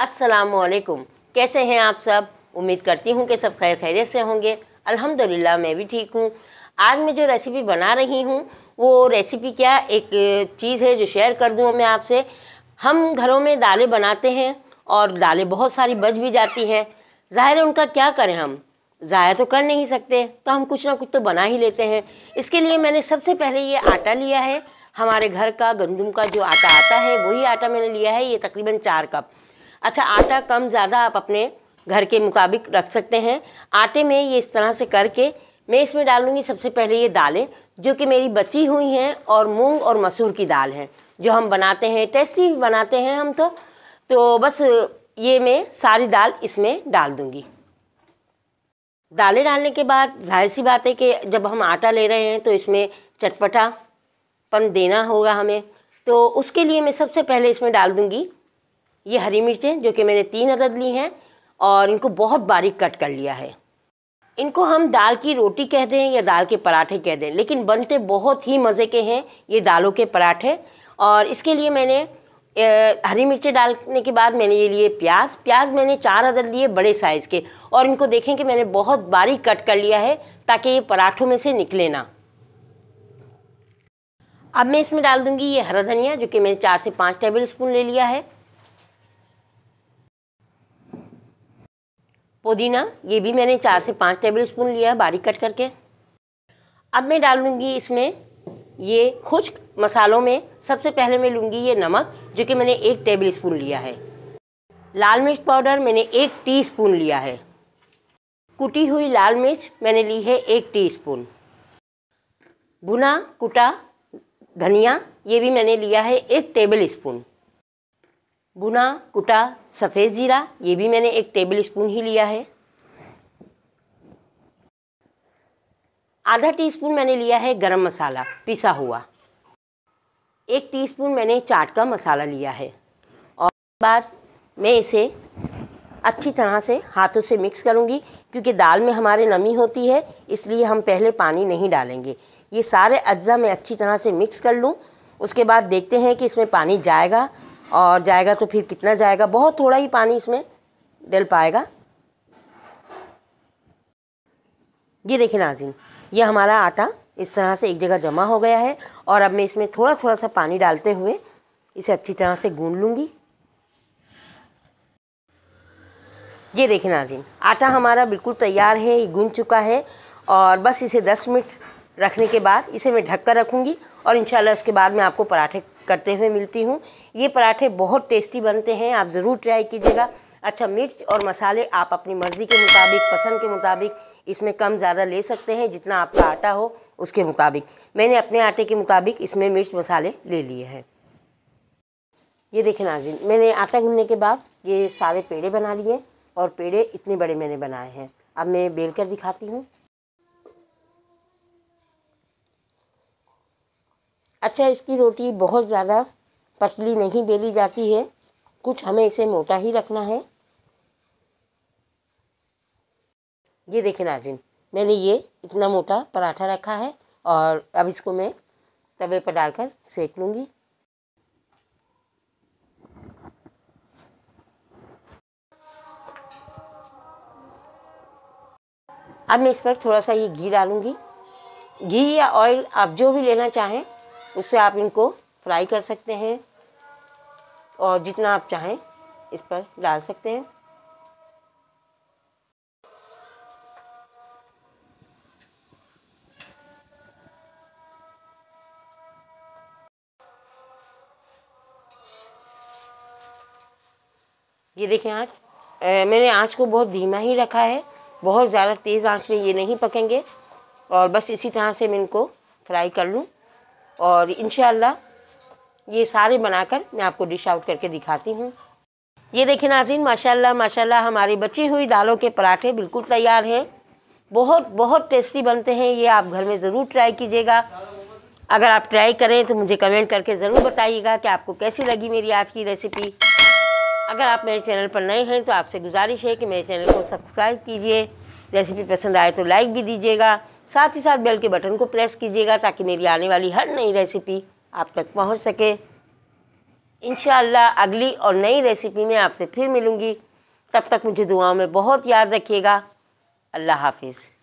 असलकुम कैसे हैं आप सब उम्मीद करती हूँ कि सब खैर खैरियत से होंगे अल्हम्दुलिल्लाह मैं भी ठीक हूँ आज मैं जो रेसिपी बना रही हूँ वो रेसिपी क्या एक चीज़ है जो शेयर कर दूँ मैं आपसे हम घरों में दालें बनाते हैं और दालें बहुत सारी बच भी जाती हैं ज़ाहिर है उनका क्या करें हम ज़ाया तो कर नहीं सकते तो हम कुछ ना कुछ तो बना ही लेते हैं इसके लिए मैंने सबसे पहले ये आटा लिया है हमारे घर का गंदम का जो आटा आता है वही आटा मैंने लिया है ये तकरीबन चार कप अच्छा आटा कम ज़्यादा आप अपने घर के मुताबिक रख सकते हैं आटे में ये इस तरह से करके मैं इसमें डालूंगी सबसे पहले ये दालें जो कि मेरी बची हुई हैं और मूंग और मसूर की दाल है जो हम बनाते हैं टेस्टी बनाते हैं हम तो तो बस ये मैं सारी दाल इसमें डाल दूँगी दालें डालने के बाद जाहिर सी बात है कि जब हम आटा ले रहे हैं तो इसमें चटपटापन देना होगा हमें तो उसके लिए मैं सबसे पहले इसमें डाल दूँगी ये हरी मिर्चें जो कि मैंने तीन अदद ली हैं और इनको बहुत बारीक कट कर लिया है इनको हम दाल की रोटी कह दें या दाल के पराठे कह दें लेकिन बनते बहुत ही मज़े के हैं ये दालों के पराठे और इसके लिए मैंने ए, हरी मिर्चें डालने के बाद मैंने ये लिए प्याज प्याज मैंने चार अदद लिए बड़े साइज़ के और इनको देखें कि मैंने बहुत बारीक कट कर लिया है ताकि ये पराठों में से निकले ना अब मैं इसमें डाल दूंगी ये हरा धनिया जो कि मैंने चार से पाँच टेबल स्पून ले लिया है पुदीना ये भी मैंने चार से पाँच टेबल स्पून लिया बारीक कट करके अब मैं डालूँगी इसमें ये खुश्क मसालों में सबसे पहले मैं लूँगी ये नमक जो कि मैंने एक टेबल स्पून लिया है लाल मिर्च पाउडर मैंने एक टीस्पून लिया है कुटी हुई लाल मिर्च मैंने ली है एक टीस्पून भुना कुटा धनिया ये भी मैंने लिया है एक टेबल स्पून भुना कुटा सफ़ेद ज़ीरा ये भी मैंने एक टेबल स्पून ही लिया है आधा टीस्पून मैंने लिया है गरम मसाला पिसा हुआ एक टीस्पून मैंने चाट का मसाला लिया है और बाद मैं इसे अच्छी तरह से हाथों से मिक्स करूंगी क्योंकि दाल में हमारे नमी होती है इसलिए हम पहले पानी नहीं डालेंगे ये सारे अज्जा मैं अच्छी तरह से मिक्स कर लूँ उसके बाद देखते हैं कि इसमें पानी जाएगा और जाएगा तो फिर कितना जाएगा बहुत थोड़ा ही पानी इसमें डल पाएगा ये देखिए नाजिन ये हमारा आटा इस तरह से एक जगह जमा हो गया है और अब मैं इसमें थोड़ा थोड़ा सा पानी डालते हुए इसे अच्छी तरह से गूंद लूँगी ये देखिए नाजिन आटा हमारा बिल्कुल तैयार है ये गूंद चुका है और बस इसे 10 मिनट रखने के बाद इसे मैं ढक कर रखूँगी और इन उसके बाद मैं आपको पराठे करते हुए मिलती हूँ ये पराठे बहुत टेस्टी बनते हैं आप ज़रूर ट्राई कीजिएगा अच्छा मिर्च और मसाले आप अपनी मर्ज़ी के मुताबिक पसंद के मुताबिक इसमें कम ज़्यादा ले सकते हैं जितना आपका आटा हो उसके मुताबिक मैंने अपने आटे के मुताबिक इसमें मिर्च मसाले ले लिए हैं ये देखें नाजिन मैंने आटा गूंदने के बाद ये सारे पेड़े बना लिए और पेड़े इतने बड़े मैंने बनाए हैं अब मैं बेल कर दिखाती हूँ अच्छा इसकी रोटी बहुत ज़्यादा पतली नहीं बेली जाती है कुछ हमें इसे मोटा ही रखना है ये देखें नाजिन मैंने ये इतना मोटा पराठा रखा है और अब इसको मैं तवे पर डालकर सेक लूँगी अब मैं इस पर थोड़ा सा ये घी डालूँगी घी या ऑयल आप जो भी लेना चाहें उससे आप इनको फ्राई कर सकते हैं और जितना आप चाहें इस पर डाल सकते हैं ये देखें आँच मैंने आँच को बहुत धीमा ही रखा है बहुत ज़्यादा तेज़ आँच में ये नहीं पकेंगे और बस इसी तरह से मैं इनको फ्राई कर लूँ और इन ये सारे बनाकर मैं आपको डिश आउट करके दिखाती हूँ ये देखिए नाजीन माशाल्लाह माशाल्लाह हमारी बची हुई दालों के पराठे बिल्कुल तैयार हैं बहुत बहुत टेस्टी बनते हैं ये आप घर में ज़रूर ट्राई कीजिएगा अगर आप ट्राई करें तो मुझे कमेंट करके ज़रूर बताइएगा कि आपको कैसी लगी मेरी आज की रेसिपी अगर आप मेरे चैनल पर नए हैं तो आपसे गुजारिश है कि मेरे चैनल को सब्सक्राइब कीजिए रेसिपी पसंद आए तो लाइक भी दीजिएगा साथ ही साथ बेल के बटन को प्रेस कीजिएगा ताकि मेरी आने वाली हर नई रेसिपी आप तक पहुंच सके इन अगली और नई रेसिपी में आपसे फिर मिलूँगी तब तक मुझे दुआओं में बहुत याद रखिएगा अल्लाह हाफिज़